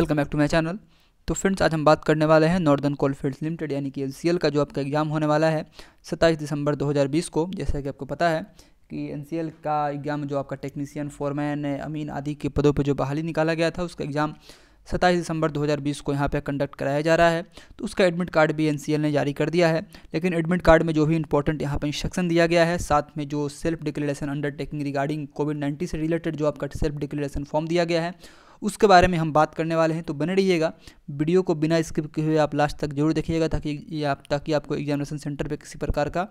welcome back to my channel तो friends आज हम बात करने वाले हैं नॉर्दर्न कोलफील्ड्स लिमिटेड यानी कि एन का जो आपका एग्ज़ाम होने वाला है 27 दिसंबर 2020 को जैसा कि आपको पता है कि एन का एग्ज़ाम जो आपका टेक्नीसियन फोरमैन अमीन आदि के पदों पर जो बहाली निकाला गया था उसका एग्ज़ाम 27 दिसंबर 2020 को यहाँ पे कंडक्ट कराया जा रहा है तो उसका एडमिट कार्ड भी एन ने जारी कर दिया है लेकिन एडमिट कार्ड में जो भी इंपॉर्टेंट यहाँ पर इंस्ट्रक्शन दिया गया है साथ में जो self declaration undertaking regarding covid nineteen से रिलेटेड जो आपका सेल्फ डिक्लेरेशन फॉर्म दिया गया है उसके बारे में हम बात करने वाले हैं तो बने रहिएगा वीडियो को बिना स्किप किए हुए आप लास्ट तक जरूर देखिएगा ताकि ये आप ताकि आपको एग्जामिनेशन सेंटर पर किसी प्रकार का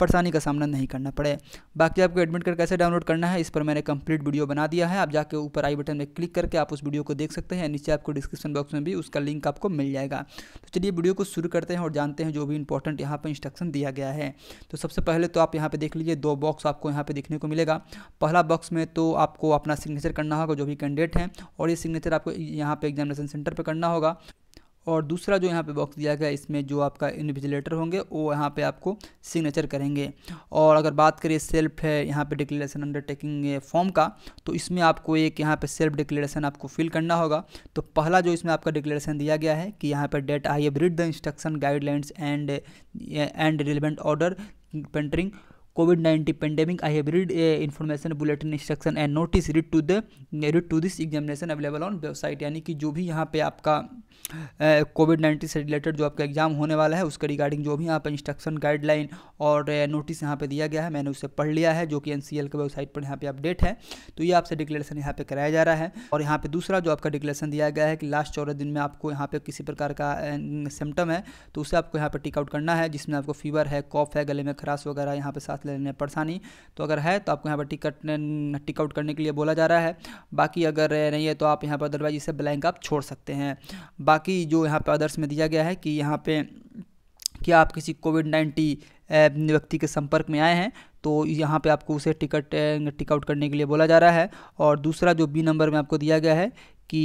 परेशानी का सामना नहीं करना पड़े बाकी आपको एडमिट कार्ड कैसे डाउनलोड करना है इस पर मैंने कंप्लीट वीडियो बना दिया है आप जाके ऊपर आई बटन में क्लिक करके आप उस वीडियो को देख सकते हैं नीचे आपको डिस्क्रिप्शन बॉक्स में भी उसका लिंक आपको मिल जाएगा तो चलिए वीडियो को शुरू करते हैं और जानते हैं जो भी इंपॉर्टेंट यहाँ पर इंस्ट्रक्शन दिया गया है तो सबसे पहले तो आप यहाँ पर देख लीजिए दो बॉक्स आपको यहाँ पर देखने को मिलेगा पहला बॉक्स में तो आपको अपना सिग्नेचर करना होगा जो भी कैंडिडेट हैं और और ये सिग्नेचर आपको यहाँ पे एग्जामिनेशन सेंटर पे करना होगा और दूसरा जो यहाँ पे बॉक्स दिया गया इसमें जो आपका इन्विजिलेटर होंगे वो यहाँ पे आपको सिग्नेचर करेंगे और अगर बात करिए सेल्फ है यहाँ पे डिक्लेरेशन अंडरटेकिंग फॉर्म का तो इसमें आपको एक यहाँ पे सेल्फ डिक्लेरेशन आपको फिल करना होगा तो पहला जो इसमें आपका डिक्लेरेशन दिया गया है कि यहाँ पर date I have read the instruction guidelines and and relevant order pertaining covid 19 pandemic I have read information bulletin instruction and notice read to the read to this examination available on website यानी कि जो भी यहाँ पे आपका covid uh, nineteen से related जो आपका एग्ज़ाम होने वाला है उसके रिगार्डिंग जो भी यहाँ पर इंस्ट्रक्शन गाइडलाइन और नोटिस uh, यहाँ पे दिया गया है मैंने उसे पढ़ लिया है जो कि एन सी के वेबसाइट पर यहाँ पे अपडेट है तो ये आपसे डिक्लेरेशन यहाँ पे कराया जा रहा है और यहाँ पे दूसरा जो आपका डिक्लेरेशन दिया गया है कि लास्ट चौदह दिन में आपको यहाँ पे किसी प्रकार का सिम्टम uh, है तो उसे आपको यहाँ पर टिकआउट करना है जिसमें आपको फीवर है कॉफ है गले में खराश वगैरह यहाँ पे साथ लेने परेशानी तो अगर है तो आपको यहाँ पर टिकट टिकआउट करने के लिए बोला जा रहा है बाकी अगर नहीं है तो आप यहाँ पर अदरवाइज इसे ब्लैंक आप छोड़ सकते हैं बाकी जो यहाँ पर आदर्श में दिया गया है कि यहाँ पर क्या आप किसी कोविड नाइन्टीन व्यक्ति के संपर्क में आए हैं तो यहाँ पे आपको उसे टिकट टिकआउट करने के लिए बोला जा रहा है और दूसरा जो बी नंबर में आपको दिया गया है कि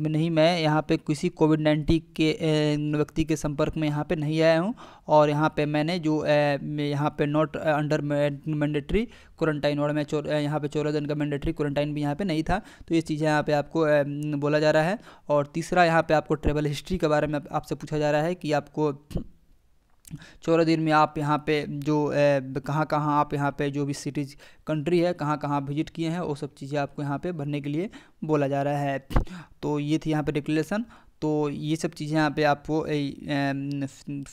नहीं मैं यहाँ पे किसी कोविड नाइन्टीन के व्यक्ति के संपर्क में यहाँ पे नहीं आया हूँ और यहाँ पे मैंने जो यहाँ पे नॉट अंडर मैंडेटरी क्वारंटाइन और मैं यहाँ पे चौदह दिन का मैंडेटरी क्वारंटाइन भी यहाँ पे नहीं था तो ये चीज़ें यहाँ पे आपको बोला जा रहा है और तीसरा यहाँ पे आपको ट्रेवल हिस्ट्री के बारे में आपसे पूछा जा रहा है कि आपको चौदह दिन में आप यहाँ पे जो कहाँ कहाँ आप यहाँ पे जो भी सिटीज कंट्री है कहाँ कहाँ विजिट किए हैं वो सब चीज़ें आपको यहाँ पे भरने के लिए बोला जा रहा है तो ये थी यहाँ पे डिक्लेसन तो ये सब चीज़ें यहाँ पे आपको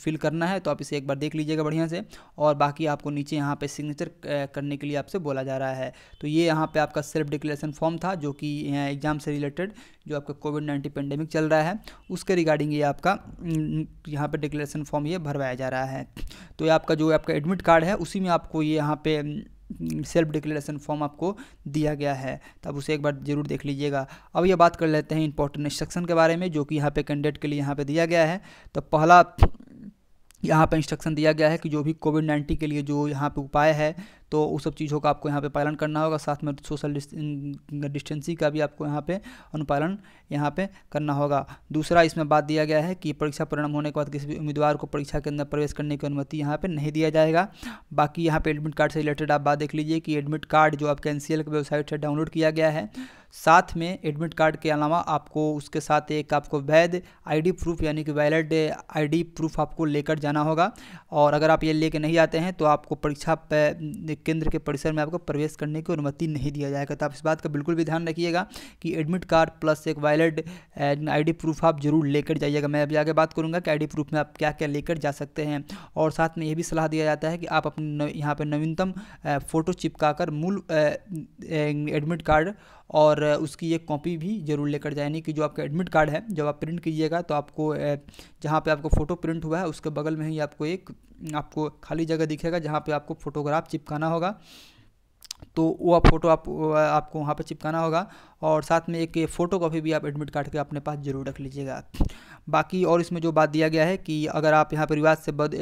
फिल करना है तो आप इसे एक बार देख लीजिएगा बढ़िया से और बाकी आपको नीचे यहाँ पे सिग्नेचर करने के लिए आपसे बोला जा रहा है तो ये यहाँ पे आपका सेल्फ डिक्लेरेशन फॉर्म था जो कि एग्ज़ाम से रिलेटेड जो आपका कोविड नाइन्टीन पेंडेमिक चल रहा है उसके रिगार्डिंग ये आपका यहाँ पर डिक्लेरेशन फॉर्म ये भरवाया जा रहा है तो ये आपका जो आपका एडमिट कार्ड है उसी में आपको ये यहाँ पर सेल्फ डिक्लेरेशन फॉर्म आपको दिया गया है तब उसे एक बार जरूर देख लीजिएगा अब ये बात कर लेते हैं इंपॉर्टेंट इंस्ट्रक्शन के बारे में जो कि यहाँ पे कैंडिडेट के लिए यहाँ पे दिया गया है तो पहला यहाँ पर इंस्ट्रक्शन दिया गया है कि जो भी कोविड नाइन्टीन के लिए जो यहाँ पे उपाय है तो उस सब चीज़ों का आपको यहाँ पे पालन करना होगा साथ में सोशल डिस्टेंसिंग का भी आपको यहाँ पे अनुपालन यहाँ पे करना होगा दूसरा इसमें बात दिया गया है कि परीक्षा परिणाम होने के बाद किसी भी उम्मीदवार को परीक्षा के अंदर प्रवेश करने की अनुमति यहाँ पर नहीं दिया जाएगा बाकी यहाँ पर एडमिट कार्ड से रिलेटेड आप बात देख लीजिए कि एडमिट कार्ड जो आपके एन की वेबसाइट से डाउनलोड किया गया है साथ में एडमिट कार्ड के अलावा आपको उसके साथ एक आपको वैध आईडी प्रूफ यानी कि वैलिड आईडी प्रूफ आपको लेकर जाना होगा और अगर आप ये लेकर नहीं आते हैं तो आपको परीक्षा केंद्र के परिसर में आपको प्रवेश करने की अनुमति नहीं दिया जाएगा तो आप इस बात का बिल्कुल भी ध्यान रखिएगा कि एडमिट कार्ड प्लस एक वैलिड आई प्रूफ आप जरूर लेकर जाइएगा मैं अभी आगे बात करूँगा कि आई प्रूफ में आप क्या क्या लेकर जा सकते हैं और साथ में यह भी सलाह दिया जाता है कि आप अपने यहाँ पर नवीनतम फ़ोटो चिपकाकर मूल एडमिट कार्ड और उसकी एक कॉपी भी ज़रूर लेकर जाए यानी कि जो आपका एडमिट कार्ड है जब आप प्रिंट कीजिएगा तो आपको जहाँ पर आपको फ़ोटो प्रिंट हुआ है उसके बगल में ही आपको एक आपको खाली जगह दिखेगा जहाँ पर आपको फ़ोटोग्राफ चिपकाना होगा तो वो फ़ोटो आप आपको वहाँ पर चिपकाना होगा और साथ में एक फ़ोटो कॉपी भी आप एडमिट कार्ड के अपने पास ज़रूर रख लीजिएगा बाकी और इसमें जो बात दिया गया है कि अगर आप यहाँ पर रिवाज से बद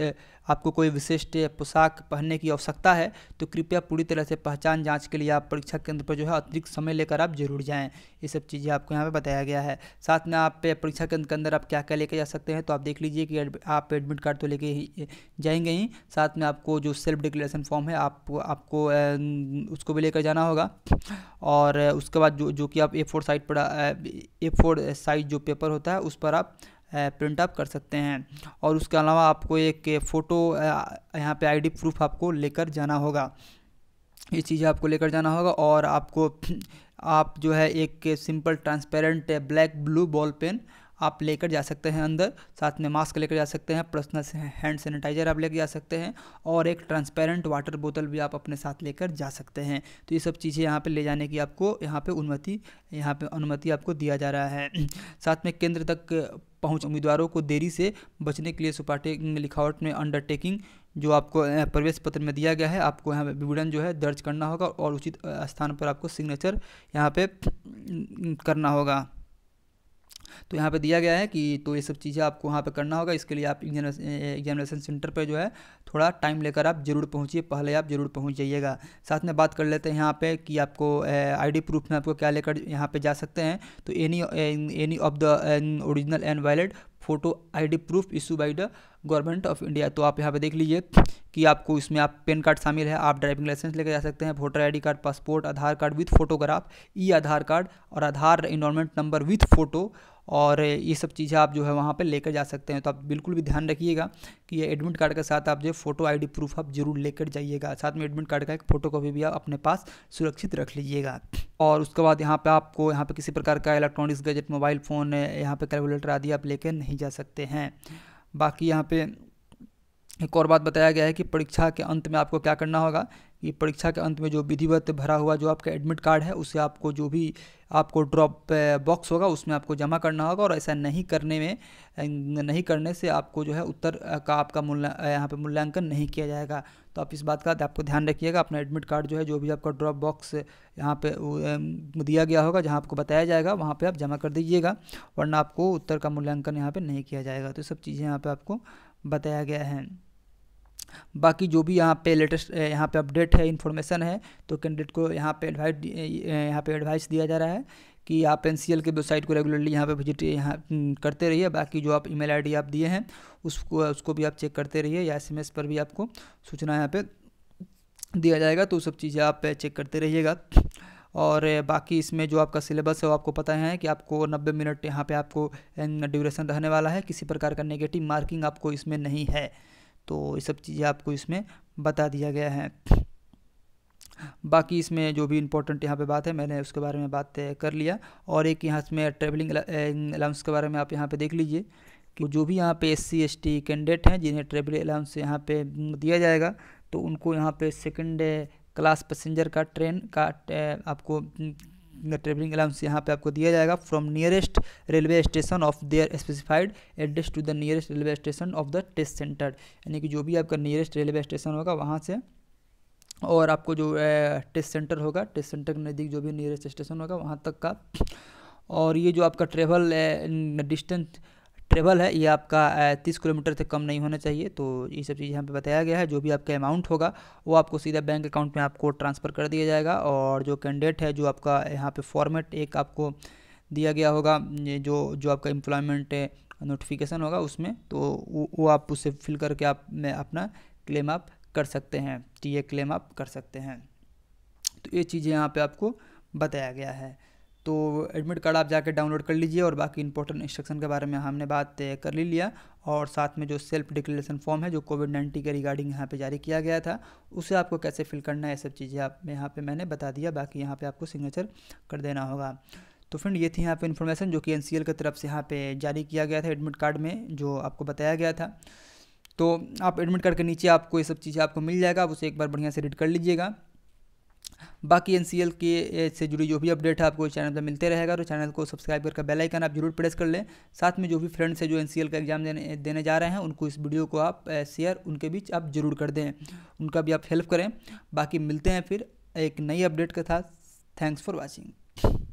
आपको कोई विशिष्ट पोशाक पहनने की आवश्यकता है तो कृपया पूरी तरह से पहचान जांच के लिए आप परीक्षा केंद्र पर जो है अतिरिक्त समय लेकर आप जरूर जाएँ ये सब चीज़ें आपको यहाँ पर बताया गया है साथ में आप परीक्षा केंद्र के अंदर आप क्या क्या लेकर जा सकते हैं तो आप देख लीजिए कि आप एडमिट कार्ड तो लेके ही जाएंगे ही साथ में आपको जो सेल्फ डिक्लेरेशन फॉर्म है आप आपको उसको भी लेकर जाना होगा और उसके बाद जो जो कि आप ए फोर साइज पर ए फोर साइज जो पेपर होता है उस पर आप प्रिंट आप कर सकते हैं और उसके अलावा आपको एक फ़ोटो यहाँ पे आईडी प्रूफ आपको लेकर जाना होगा ये चीज़ें आपको लेकर जाना होगा और आपको आप जो है एक simple transparent black blue ball pen आप लेकर जा सकते हैं अंदर साथ में मास्क लेकर जा सकते हैं पर्सनल हैंड सैनिटाइजर आप लेकर जा सकते हैं और एक ट्रांसपेरेंट वाटर बोतल भी आप अपने साथ लेकर जा सकते हैं तो ये सब चीज़ें यहाँ पर ले जाने की आपको यहाँ पर अनुमति यहाँ पर अनुमति आपको दिया जा रहा है साथ में केंद्र तक पहुँच उम्मीदवारों को देरी से बचने के लिए सुपार्टिंग लिखावट में अंडरटेकिंग जो आपको प्रवेश पत्र में दिया गया है आपको यहाँ पर विवरण जो है दर्ज करना होगा और उचित स्थान पर आपको सिग्नेचर यहाँ पे करना होगा तो यहाँ पे दिया गया है कि तो ये सब चीज़ें आपको वहाँ पे करना होगा इसके लिए आप एग्जामिनेशन सेंटर पे जो है थोड़ा टाइम लेकर आप जरूर पहुँचिए पहले आप जरूर पहुँच जाइएगा साथ में बात कर लेते हैं यहाँ पर कि आपको आई प्रूफ में आपको क्या लेकर यहाँ पर जा सकते हैं तो any any of the original and valid photo ID proof issue by the government of India तो आप यहाँ पे देख लीजिए कि आपको इसमें आप पेन कार्ड शामिल है आप ड्राइविंग लाइसेंस लेकर जा सकते हैं voter ID card passport Aadhaar card with photograph e Aadhaar card और Aadhaar enrolment number with photo और ये सब चीज़ें आप जो है वहाँ पर लेकर जा सकते हैं तो आप बिल्कुल भी ध्यान रखिएगा कि ये एडमिट कार्ड के साथ आप जो फ़ोटो आईडी प्रूफ आप जरूर लेकर जाइएगा साथ में एडमिट कार्ड का एक फ़ोटो कॉपी भी आप अपने पास सुरक्षित रख लीजिएगा और उसके बाद यहाँ पे आपको यहाँ पे किसी प्रकार का इलेक्ट्रॉनिक्स गैजेट मोबाइल फ़ोन यहाँ पे कैलकुलेटर आदि आप लेकर नहीं नहीं जा सकते हैं बाकी यहाँ पे एक और बात बताया गया है कि परीक्षा के अंत में आपको क्या करना होगा कि परीक्षा के अंत में जो विधिवत भरा हुआ जो आपका एडमिट कार्ड है उसे आपको जो भी आपको ड्रॉप बॉक्स होगा उसमें आपको जमा करना होगा और ऐसा नहीं करने में नहीं करने से आपको जो है उत्तर का आपका मूल्य यहाँ पर मूल्यांकन नहीं किया जाएगा तो आप इस बात का आपको ध्यान रखिएगा अपना एडमिट कार्ड जो है जो भी आपका ड्रॉप बॉक्स यहाँ पे दिया गया होगा जहाँ आपको बताया जाएगा वहाँ पर आप जमा कर दीजिएगा वरना आपको उत्तर का मूल्यांकन यहाँ पर नहीं किया जाएगा तो सब चीज़ें यहाँ पर आपको बताया गया है बाकी जो भी यहाँ पे लेटेस्ट यहाँ पे अपडेट है इन्फॉर्मेशन है तो कैंडिडेट को यहाँ पे एडवाइस यहाँ पे एडवाइस दिया जा रहा है कि आप एन के वेबसाइट को रेगुलरली यहाँ पे विजिट यहाँ हम्म, करते रहिए बाकी जो आप ईमेल आईडी आप दिए हैं उसको उसको भी आप चेक करते रहिए या एसएमएस पर भी आपको सूचना यहाँ पर दिया जाएगा तो सब चीज़ें आप चेक करते रहिएगा और बाकी इसमें जो आपका सिलेबस है वो आपको पता है कि आपको 90 मिनट यहाँ पे आपको ड्यूरेशन रहने वाला है किसी प्रकार का नेगेटिव मार्किंग आपको इसमें नहीं है तो ये सब चीज़ें आपको इसमें बता दिया गया है बाकी इसमें जो भी इंपॉर्टेंट यहाँ पे बात है मैंने उसके बारे में बात कर लिया और एक यहाँ में ट्रैवलिंग अलाउंस के बारे में आप यहाँ पे देख लीजिए कि जो भी यहाँ पे S C S T candidate हैं जिन्हें ट्रेवलिंग अलाउंस यहाँ पे दिया जाएगा तो उनको यहाँ पे सेकंड क्लास पैसेंजर का ट्रेन का आपको ट्रेवलिंग अलाउंस यहाँ पे आपको दिया जाएगा from nearest railway station of their specified address to the nearest railway station of the test centre यानी कि जो भी आपका नियरेस्ट रेलवे स्टेशन होगा वहाँ से और आपको जो टेस्ट सेंटर होगा टेस्ट सेंटर के नज़दीक जो भी नियरेस्ट स्टेशन होगा वहाँ तक का और ये जो आपका ट्रेवल डिस्टेंस ट्रेवल है ये आपका तीस किलोमीटर से कम नहीं होना चाहिए तो ये सब चीज़ यहाँ पे बताया गया है जो भी आपका अमाउंट होगा वो आपको सीधा बैंक अकाउंट में आपको ट्रांसफ़र कर दिया जाएगा और जो कैंडिडेट है जो आपका यहाँ पे फॉर्मेट एक आपको दिया गया होगा जो जो आपका एम्प्लॉयमेंट नोटिफिकेशन होगा उसमें तो वो, आप उसे फिल करके आप में अपना क्लेम आप कर सकते हैं टी क्लेम आप कर सकते हैं तो ये चीज़ें यहाँ पर आपको बताया गया है तो एडमिट कार्ड आप जाकर डाउनलोड कर लीजिए और बाकी इंपॉर्टेंट इंस्ट्रक्शन के बारे में हमने बात कर ली लिया और साथ में जो सेल्फ डिक्लेरेशन फॉर्म है जो कोविड नाइन्टीन के रिगार्डिंग यहाँ पे जारी किया गया था उसे आपको कैसे फिल करना है ये सब चीज़ें आप यहाँ पर मैंने बता दिया बाकी यहाँ पर आपको सिग्नेचर कर देना होगा तो फ्रेंड ये थी यहाँ पे इन्फॉर्मेशन जो कि एन की तरफ से यहाँ पे जारी किया गया था एडमिट कार्ड में जो आपको बताया गया था तो आप एडमिट कार्ड के नीचे आपको ये सब चीज़ें आपको मिल जाएगा आप उसे एक बार बढ़िया से रीड कर लीजिएगा बाकी एन सी एल के से जुड़ी जो भी अपडेट है आपको चैनल पर मिलते रहेगा तो चैनल को सब्सक्राइब करके बेल आइकन आप जरूर प्रेस कर लें साथ में जो भी फ्रेंड्स है जो एन सी एल का एग्जाम देने देने जा रहे हैं उनको इस वीडियो को आप शेयर उनके बीच आप जरूर कर दें उनका भी आप हेल्प करें बाकी मिलते हैं फिर एक नई अपडेट के साथ थैंक्स फॉर वॉचिंग